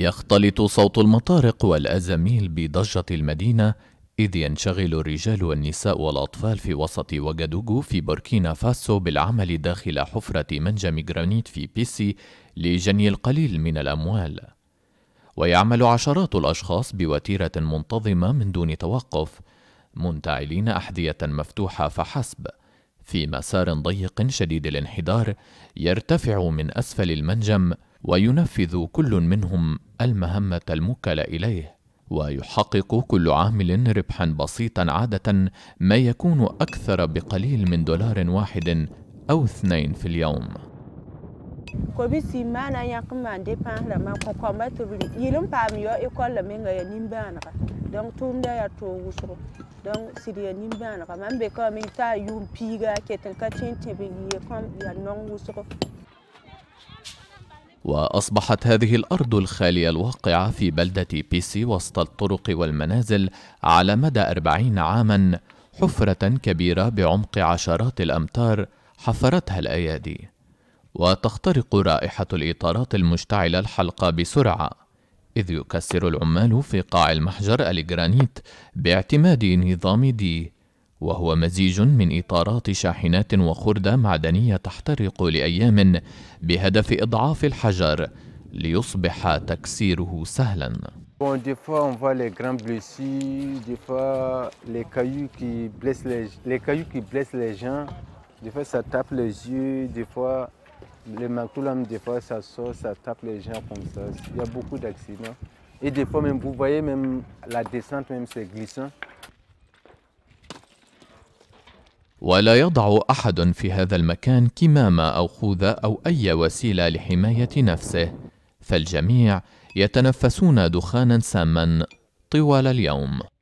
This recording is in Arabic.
يختلط صوت المطارق والأزاميل بضجة المدينة إذ ينشغل الرجال والنساء والأطفال في وسط وغادوغو في بوركينا فاسو بالعمل داخل حفرة منجم جرانيت في بيسي لجني القليل من الأموال ويعمل عشرات الأشخاص بوتيرة منتظمة من دون توقف منتعلين أحذية مفتوحة فحسب في مسار ضيق شديد الانحدار يرتفع من أسفل المنجم وينفذ كل منهم المهمة الموكل إليه ويحقق كل عامل ربحا بسيطا عادة ما يكون أكثر بقليل من دولار واحد أو اثنين في اليوم kobi si maana yãk n maan de pãas la mam kõ-kõmba tɩbri yɩl n paam yɔ école la menga ya nimbãanega donc tʋʋmda yaa toog wʋsgo donc sɩd ya nimbãanega mam be ka me t'a yʋʋm piiga ket n ka tẽn tẽbg ye kõm ya nong wʋsgo وأصبحت هذه الأرض الخالية الواقعة في بلدة بيسي وسط الطرق والمنازل على مدى أربعين عاما حفرة كبيرة بعمق عشرات الأمتار حفرتها الأيادي وتخترق رائحة الإطارات المشتعلة الحلقة بسرعة إذ يكسر العمال في قاع المحجر الجرانيت باعتماد نظام دي وهو مزيج من إطارات شاحنات وخردة معدنية تحترق لأيام بهدف إضعاف الحجر ليصبح تكسيره سهلا des fois, ça tape les yeux, des fois, Le maculum, des fois, ça sort, ça tape les gens comme ça. Il y a beaucoup d'accidents. Et des fois, même, vous voyez, même la descente, même, c'est glissant. ولا يضع احد في هذا المكان كمامه او خوذه او اي وسيله لحمايه نفسه فالجميع يتنفسون دخانا ساما طوال اليوم